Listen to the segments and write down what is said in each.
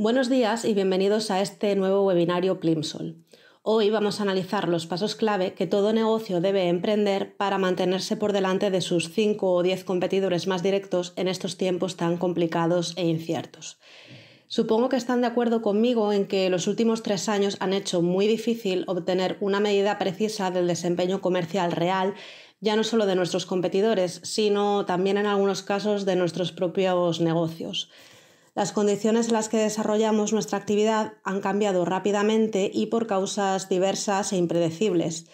Buenos días y bienvenidos a este nuevo webinario Plimsoll. Hoy vamos a analizar los pasos clave que todo negocio debe emprender para mantenerse por delante de sus 5 o 10 competidores más directos en estos tiempos tan complicados e inciertos. Supongo que están de acuerdo conmigo en que los últimos tres años han hecho muy difícil obtener una medida precisa del desempeño comercial real, ya no solo de nuestros competidores, sino también en algunos casos de nuestros propios negocios. Las condiciones en las que desarrollamos nuestra actividad han cambiado rápidamente y por causas diversas e impredecibles.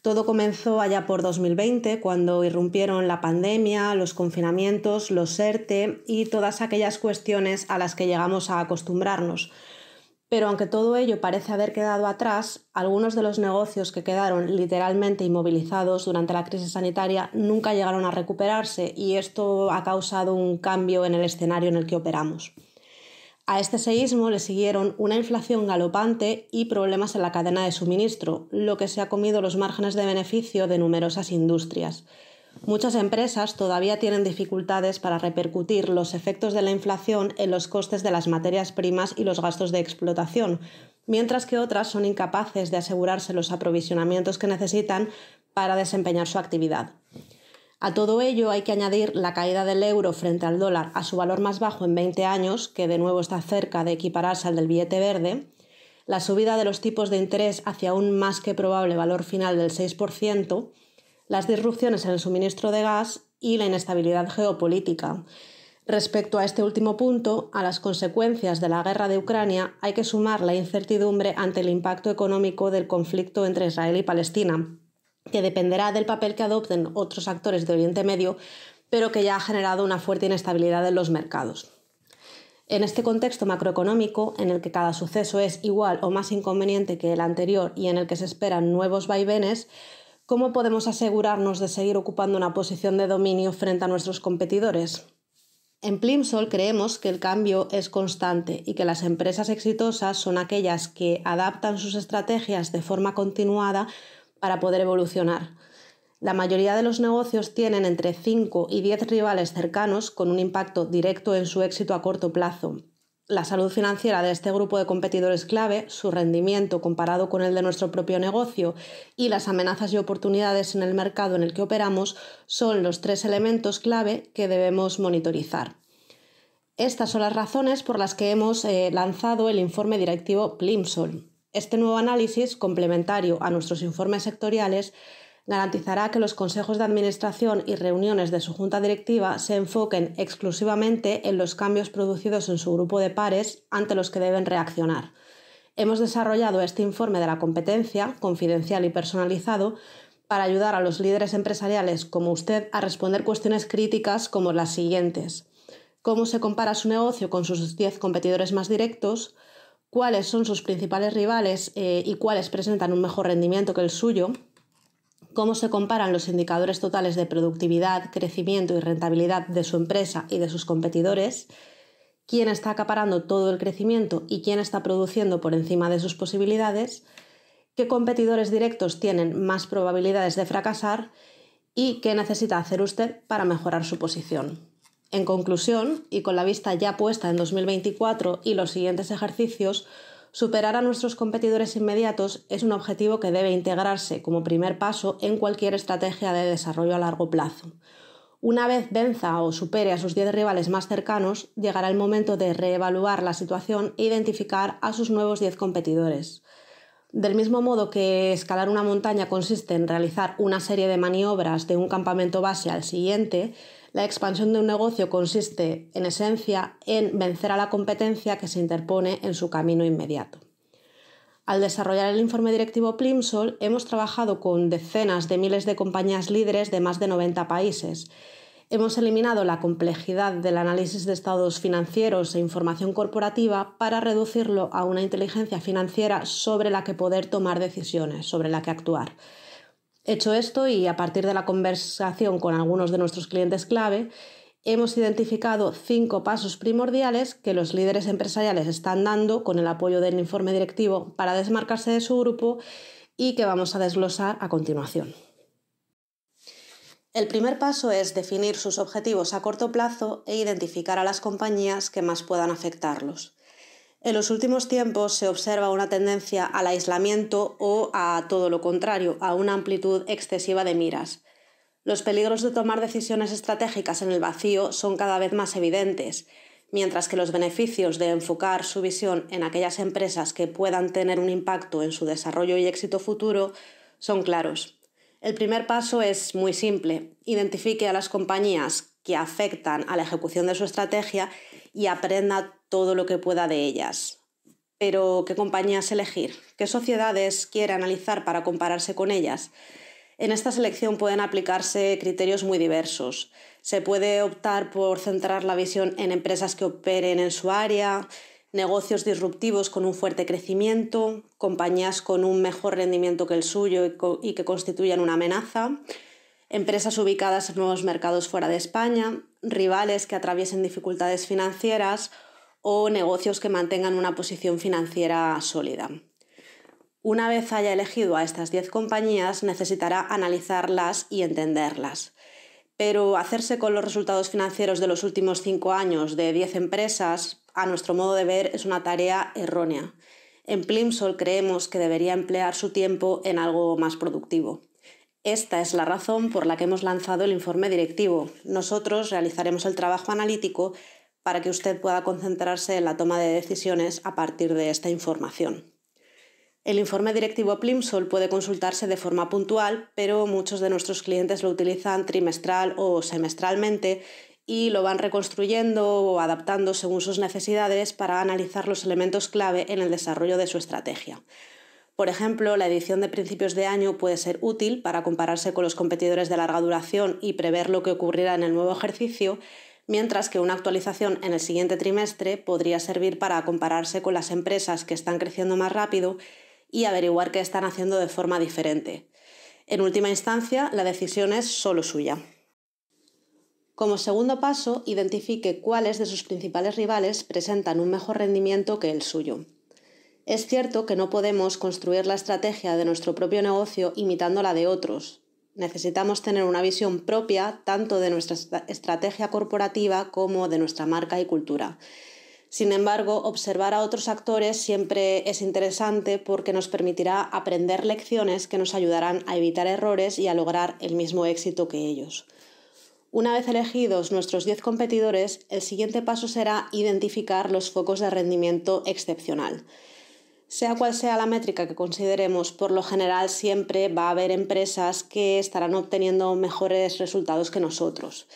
Todo comenzó allá por 2020, cuando irrumpieron la pandemia, los confinamientos, los ERTE y todas aquellas cuestiones a las que llegamos a acostumbrarnos. Pero aunque todo ello parece haber quedado atrás, algunos de los negocios que quedaron literalmente inmovilizados durante la crisis sanitaria nunca llegaron a recuperarse y esto ha causado un cambio en el escenario en el que operamos. A este seísmo le siguieron una inflación galopante y problemas en la cadena de suministro, lo que se ha comido los márgenes de beneficio de numerosas industrias. Muchas empresas todavía tienen dificultades para repercutir los efectos de la inflación en los costes de las materias primas y los gastos de explotación, mientras que otras son incapaces de asegurarse los aprovisionamientos que necesitan para desempeñar su actividad. A todo ello hay que añadir la caída del euro frente al dólar a su valor más bajo en 20 años, que de nuevo está cerca de equipararse al del billete verde, la subida de los tipos de interés hacia un más que probable valor final del 6%, las disrupciones en el suministro de gas y la inestabilidad geopolítica. Respecto a este último punto, a las consecuencias de la guerra de Ucrania hay que sumar la incertidumbre ante el impacto económico del conflicto entre Israel y Palestina, que dependerá del papel que adopten otros actores de Oriente Medio, pero que ya ha generado una fuerte inestabilidad en los mercados. En este contexto macroeconómico, en el que cada suceso es igual o más inconveniente que el anterior y en el que se esperan nuevos vaivenes, ¿Cómo podemos asegurarnos de seguir ocupando una posición de dominio frente a nuestros competidores? En Plimsoll creemos que el cambio es constante y que las empresas exitosas son aquellas que adaptan sus estrategias de forma continuada para poder evolucionar. La mayoría de los negocios tienen entre 5 y 10 rivales cercanos con un impacto directo en su éxito a corto plazo, la salud financiera de este grupo de competidores clave, su rendimiento comparado con el de nuestro propio negocio y las amenazas y oportunidades en el mercado en el que operamos son los tres elementos clave que debemos monitorizar. Estas son las razones por las que hemos eh, lanzado el informe directivo Plimsoll. Este nuevo análisis, complementario a nuestros informes sectoriales, garantizará que los consejos de administración y reuniones de su junta directiva se enfoquen exclusivamente en los cambios producidos en su grupo de pares ante los que deben reaccionar. Hemos desarrollado este informe de la competencia, confidencial y personalizado, para ayudar a los líderes empresariales como usted a responder cuestiones críticas como las siguientes. ¿Cómo se compara su negocio con sus 10 competidores más directos? ¿Cuáles son sus principales rivales eh, y cuáles presentan un mejor rendimiento que el suyo? cómo se comparan los indicadores totales de productividad, crecimiento y rentabilidad de su empresa y de sus competidores, quién está acaparando todo el crecimiento y quién está produciendo por encima de sus posibilidades, qué competidores directos tienen más probabilidades de fracasar y qué necesita hacer usted para mejorar su posición. En conclusión, y con la vista ya puesta en 2024 y los siguientes ejercicios, Superar a nuestros competidores inmediatos es un objetivo que debe integrarse como primer paso en cualquier estrategia de desarrollo a largo plazo. Una vez venza o supere a sus 10 rivales más cercanos, llegará el momento de reevaluar la situación e identificar a sus nuevos 10 competidores. Del mismo modo que escalar una montaña consiste en realizar una serie de maniobras de un campamento base al siguiente, la expansión de un negocio consiste, en esencia, en vencer a la competencia que se interpone en su camino inmediato. Al desarrollar el informe directivo Plimsoll, hemos trabajado con decenas de miles de compañías líderes de más de 90 países. Hemos eliminado la complejidad del análisis de estados financieros e información corporativa para reducirlo a una inteligencia financiera sobre la que poder tomar decisiones, sobre la que actuar. Hecho esto y a partir de la conversación con algunos de nuestros clientes clave, hemos identificado cinco pasos primordiales que los líderes empresariales están dando con el apoyo del informe directivo para desmarcarse de su grupo y que vamos a desglosar a continuación. El primer paso es definir sus objetivos a corto plazo e identificar a las compañías que más puedan afectarlos. En los últimos tiempos se observa una tendencia al aislamiento o a todo lo contrario, a una amplitud excesiva de miras. Los peligros de tomar decisiones estratégicas en el vacío son cada vez más evidentes, mientras que los beneficios de enfocar su visión en aquellas empresas que puedan tener un impacto en su desarrollo y éxito futuro son claros. El primer paso es muy simple. Identifique a las compañías que afectan a la ejecución de su estrategia y aprenda todo lo que pueda de ellas. Pero, ¿qué compañías elegir? ¿Qué sociedades quiere analizar para compararse con ellas? En esta selección pueden aplicarse criterios muy diversos. Se puede optar por centrar la visión en empresas que operen en su área, negocios disruptivos con un fuerte crecimiento, compañías con un mejor rendimiento que el suyo y que constituyan una amenaza, empresas ubicadas en nuevos mercados fuera de España, rivales que atraviesen dificultades financieras o negocios que mantengan una posición financiera sólida. Una vez haya elegido a estas 10 compañías, necesitará analizarlas y entenderlas. Pero hacerse con los resultados financieros de los últimos 5 años de 10 empresas, a nuestro modo de ver, es una tarea errónea. En Plimsoll creemos que debería emplear su tiempo en algo más productivo. Esta es la razón por la que hemos lanzado el informe directivo. Nosotros realizaremos el trabajo analítico para que usted pueda concentrarse en la toma de decisiones a partir de esta información. El informe directivo Plimsoll puede consultarse de forma puntual, pero muchos de nuestros clientes lo utilizan trimestral o semestralmente y lo van reconstruyendo o adaptando según sus necesidades para analizar los elementos clave en el desarrollo de su estrategia. Por ejemplo, la edición de principios de año puede ser útil para compararse con los competidores de larga duración y prever lo que ocurrirá en el nuevo ejercicio, mientras que una actualización en el siguiente trimestre podría servir para compararse con las empresas que están creciendo más rápido y averiguar qué están haciendo de forma diferente. En última instancia, la decisión es solo suya. Como segundo paso, identifique cuáles de sus principales rivales presentan un mejor rendimiento que el suyo. Es cierto que no podemos construir la estrategia de nuestro propio negocio imitando la de otros. Necesitamos tener una visión propia tanto de nuestra estrategia corporativa como de nuestra marca y cultura. Sin embargo, observar a otros actores siempre es interesante porque nos permitirá aprender lecciones que nos ayudarán a evitar errores y a lograr el mismo éxito que ellos. Una vez elegidos nuestros 10 competidores, el siguiente paso será identificar los focos de rendimiento excepcional. Sea cual sea la métrica que consideremos, por lo general siempre va a haber empresas que estarán obteniendo mejores resultados que nosotros.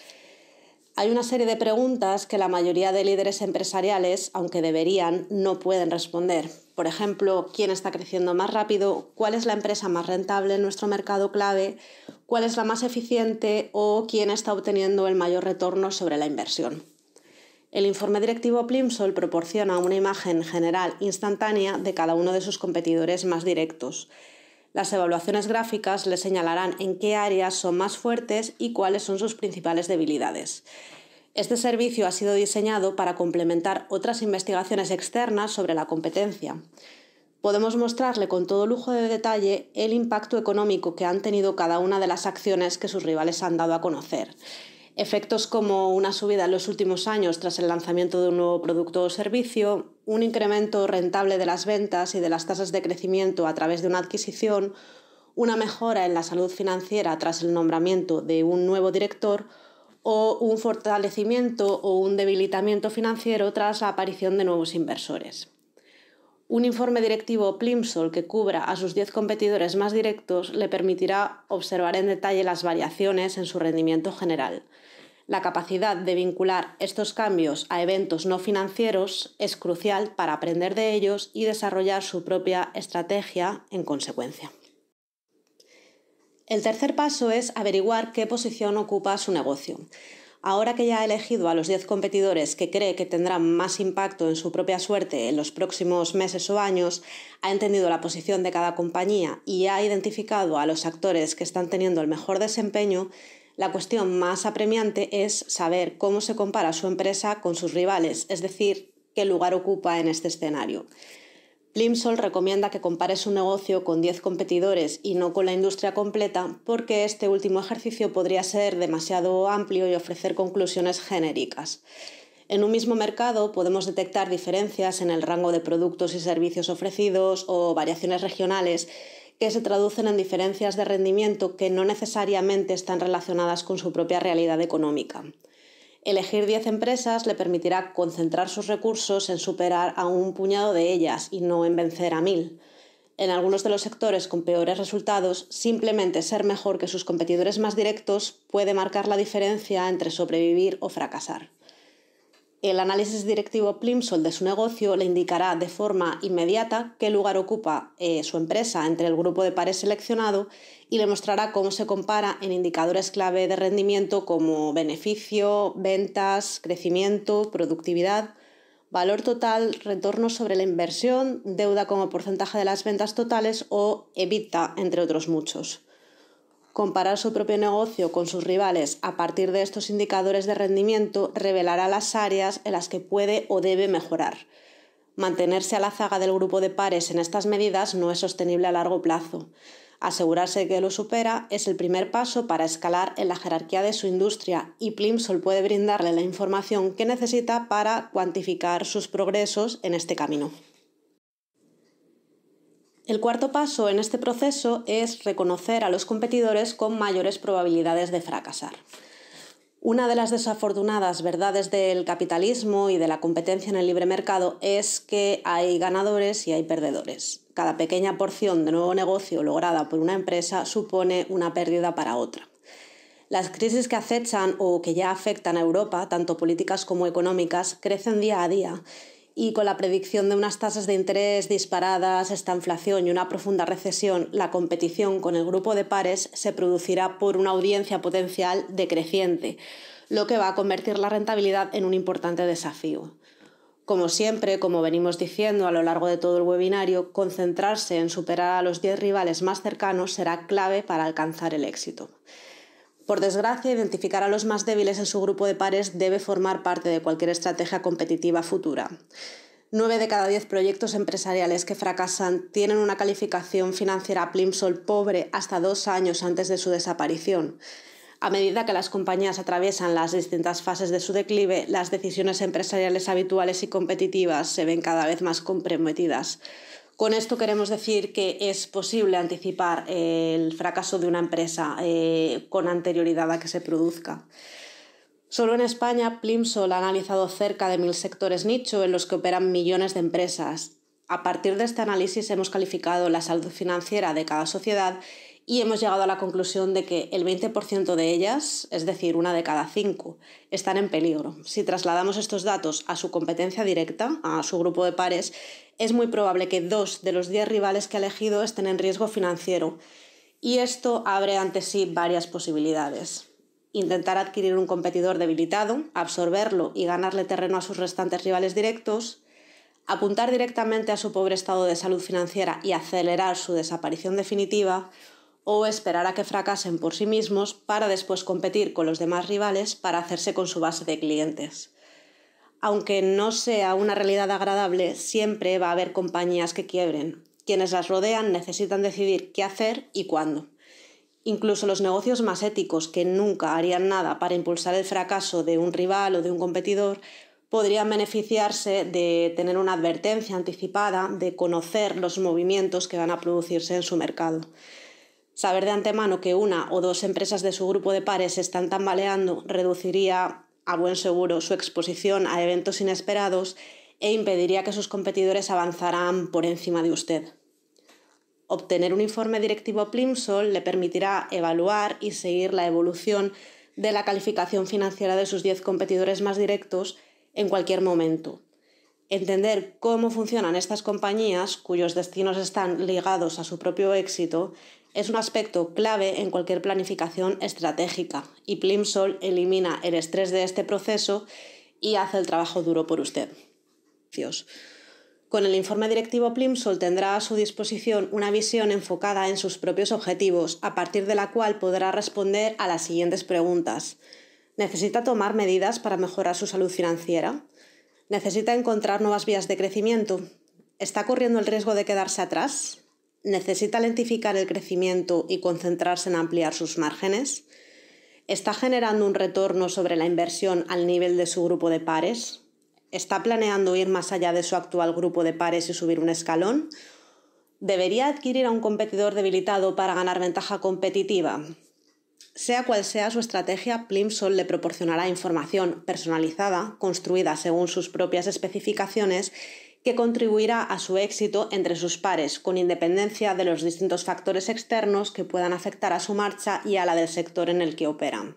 Hay una serie de preguntas que la mayoría de líderes empresariales, aunque deberían, no pueden responder. Por ejemplo, ¿quién está creciendo más rápido? ¿Cuál es la empresa más rentable en nuestro mercado clave? ¿Cuál es la más eficiente? ¿O quién está obteniendo el mayor retorno sobre la inversión? El informe directivo Plimsoll proporciona una imagen general instantánea de cada uno de sus competidores más directos. Las evaluaciones gráficas le señalarán en qué áreas son más fuertes y cuáles son sus principales debilidades. Este servicio ha sido diseñado para complementar otras investigaciones externas sobre la competencia. Podemos mostrarle con todo lujo de detalle el impacto económico que han tenido cada una de las acciones que sus rivales han dado a conocer. Efectos como una subida en los últimos años tras el lanzamiento de un nuevo producto o servicio, un incremento rentable de las ventas y de las tasas de crecimiento a través de una adquisición, una mejora en la salud financiera tras el nombramiento de un nuevo director o un fortalecimiento o un debilitamiento financiero tras la aparición de nuevos inversores. Un informe directivo Plimsoll que cubra a sus 10 competidores más directos le permitirá observar en detalle las variaciones en su rendimiento general. La capacidad de vincular estos cambios a eventos no financieros es crucial para aprender de ellos y desarrollar su propia estrategia en consecuencia. El tercer paso es averiguar qué posición ocupa su negocio. Ahora que ya ha elegido a los 10 competidores que cree que tendrán más impacto en su propia suerte en los próximos meses o años, ha entendido la posición de cada compañía y ha identificado a los actores que están teniendo el mejor desempeño, la cuestión más apremiante es saber cómo se compara su empresa con sus rivales, es decir, qué lugar ocupa en este escenario. Limsol recomienda que compare su negocio con 10 competidores y no con la industria completa porque este último ejercicio podría ser demasiado amplio y ofrecer conclusiones genéricas. En un mismo mercado podemos detectar diferencias en el rango de productos y servicios ofrecidos o variaciones regionales que se traducen en diferencias de rendimiento que no necesariamente están relacionadas con su propia realidad económica. Elegir 10 empresas le permitirá concentrar sus recursos en superar a un puñado de ellas y no en vencer a mil. En algunos de los sectores con peores resultados, simplemente ser mejor que sus competidores más directos puede marcar la diferencia entre sobrevivir o fracasar. El análisis directivo Plimsoll de su negocio le indicará de forma inmediata qué lugar ocupa eh, su empresa entre el grupo de pares seleccionado y le mostrará cómo se compara en indicadores clave de rendimiento como beneficio, ventas, crecimiento, productividad, valor total, retorno sobre la inversión, deuda como porcentaje de las ventas totales o EBITDA, entre otros muchos. Comparar su propio negocio con sus rivales a partir de estos indicadores de rendimiento revelará las áreas en las que puede o debe mejorar. Mantenerse a la zaga del grupo de pares en estas medidas no es sostenible a largo plazo. Asegurarse que lo supera es el primer paso para escalar en la jerarquía de su industria y Plimsoll puede brindarle la información que necesita para cuantificar sus progresos en este camino. El cuarto paso en este proceso es reconocer a los competidores con mayores probabilidades de fracasar. Una de las desafortunadas verdades del capitalismo y de la competencia en el libre mercado es que hay ganadores y hay perdedores. Cada pequeña porción de nuevo negocio lograda por una empresa supone una pérdida para otra. Las crisis que acechan o que ya afectan a Europa, tanto políticas como económicas, crecen día a día y con la predicción de unas tasas de interés disparadas, esta inflación y una profunda recesión, la competición con el grupo de pares se producirá por una audiencia potencial decreciente, lo que va a convertir la rentabilidad en un importante desafío. Como siempre, como venimos diciendo a lo largo de todo el webinario, concentrarse en superar a los 10 rivales más cercanos será clave para alcanzar el éxito. Por desgracia, identificar a los más débiles en su grupo de pares debe formar parte de cualquier estrategia competitiva futura. 9 de cada diez proyectos empresariales que fracasan tienen una calificación financiera Plimsoll pobre hasta dos años antes de su desaparición. A medida que las compañías atraviesan las distintas fases de su declive, las decisiones empresariales habituales y competitivas se ven cada vez más comprometidas. Con esto queremos decir que es posible anticipar eh, el fracaso de una empresa eh, con anterioridad a que se produzca. Solo en España, Plimsoll ha analizado cerca de mil sectores nicho en los que operan millones de empresas. A partir de este análisis hemos calificado la salud financiera de cada sociedad y hemos llegado a la conclusión de que el 20% de ellas, es decir, una de cada cinco, están en peligro. Si trasladamos estos datos a su competencia directa, a su grupo de pares, es muy probable que dos de los diez rivales que ha elegido estén en riesgo financiero. Y esto abre ante sí varias posibilidades. Intentar adquirir un competidor debilitado, absorberlo y ganarle terreno a sus restantes rivales directos, apuntar directamente a su pobre estado de salud financiera y acelerar su desaparición definitiva, o esperar a que fracasen por sí mismos para después competir con los demás rivales para hacerse con su base de clientes. Aunque no sea una realidad agradable, siempre va a haber compañías que quiebren. Quienes las rodean necesitan decidir qué hacer y cuándo. Incluso los negocios más éticos, que nunca harían nada para impulsar el fracaso de un rival o de un competidor, podrían beneficiarse de tener una advertencia anticipada, de conocer los movimientos que van a producirse en su mercado. Saber de antemano que una o dos empresas de su grupo de pares están tambaleando reduciría a buen seguro su exposición a eventos inesperados e impediría que sus competidores avanzaran por encima de usted. Obtener un informe directivo Plimsoll le permitirá evaluar y seguir la evolución de la calificación financiera de sus 10 competidores más directos en cualquier momento. Entender cómo funcionan estas compañías cuyos destinos están ligados a su propio éxito es un aspecto clave en cualquier planificación estratégica y Plimsoll elimina el estrés de este proceso y hace el trabajo duro por usted. Con el informe directivo Plimsoll tendrá a su disposición una visión enfocada en sus propios objetivos, a partir de la cual podrá responder a las siguientes preguntas. ¿Necesita tomar medidas para mejorar su salud financiera? ¿Necesita encontrar nuevas vías de crecimiento? ¿Está corriendo el riesgo de quedarse atrás? necesita lentificar el crecimiento y concentrarse en ampliar sus márgenes? ¿Está generando un retorno sobre la inversión al nivel de su grupo de pares? ¿Está planeando ir más allá de su actual grupo de pares y subir un escalón? ¿Debería adquirir a un competidor debilitado para ganar ventaja competitiva? Sea cual sea su estrategia, Plimsoll le proporcionará información personalizada, construida según sus propias especificaciones que contribuirá a su éxito entre sus pares, con independencia de los distintos factores externos que puedan afectar a su marcha y a la del sector en el que operan.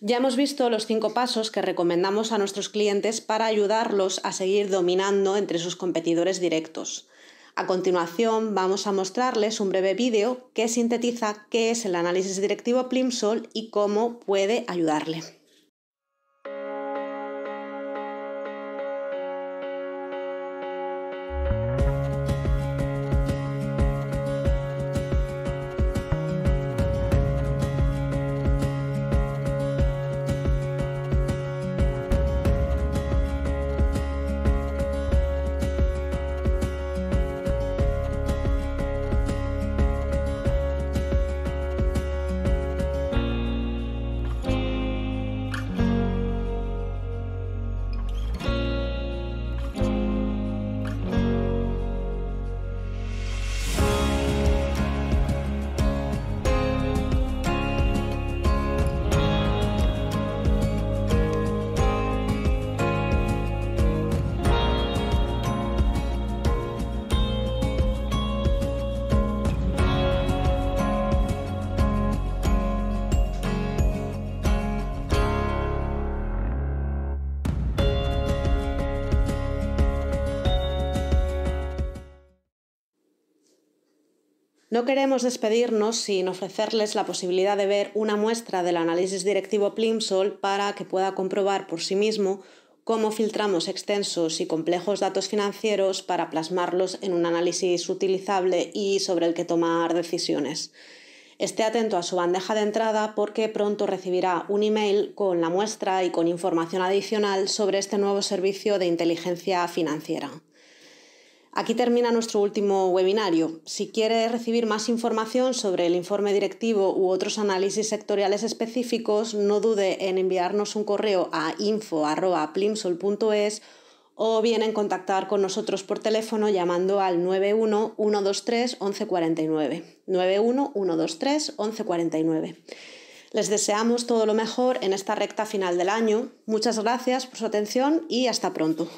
Ya hemos visto los cinco pasos que recomendamos a nuestros clientes para ayudarlos a seguir dominando entre sus competidores directos. A continuación vamos a mostrarles un breve vídeo que sintetiza qué es el análisis directivo Plimsoll y cómo puede ayudarle. No queremos despedirnos sin ofrecerles la posibilidad de ver una muestra del análisis directivo Plimsoll para que pueda comprobar por sí mismo cómo filtramos extensos y complejos datos financieros para plasmarlos en un análisis utilizable y sobre el que tomar decisiones. Esté atento a su bandeja de entrada porque pronto recibirá un email con la muestra y con información adicional sobre este nuevo servicio de inteligencia financiera. Aquí termina nuestro último webinario. Si quiere recibir más información sobre el informe directivo u otros análisis sectoriales específicos, no dude en enviarnos un correo a info.plimsol.es o bien en contactar con nosotros por teléfono llamando al 91 123 1149. 91 123 1149. Les deseamos todo lo mejor en esta recta final del año. Muchas gracias por su atención y hasta pronto.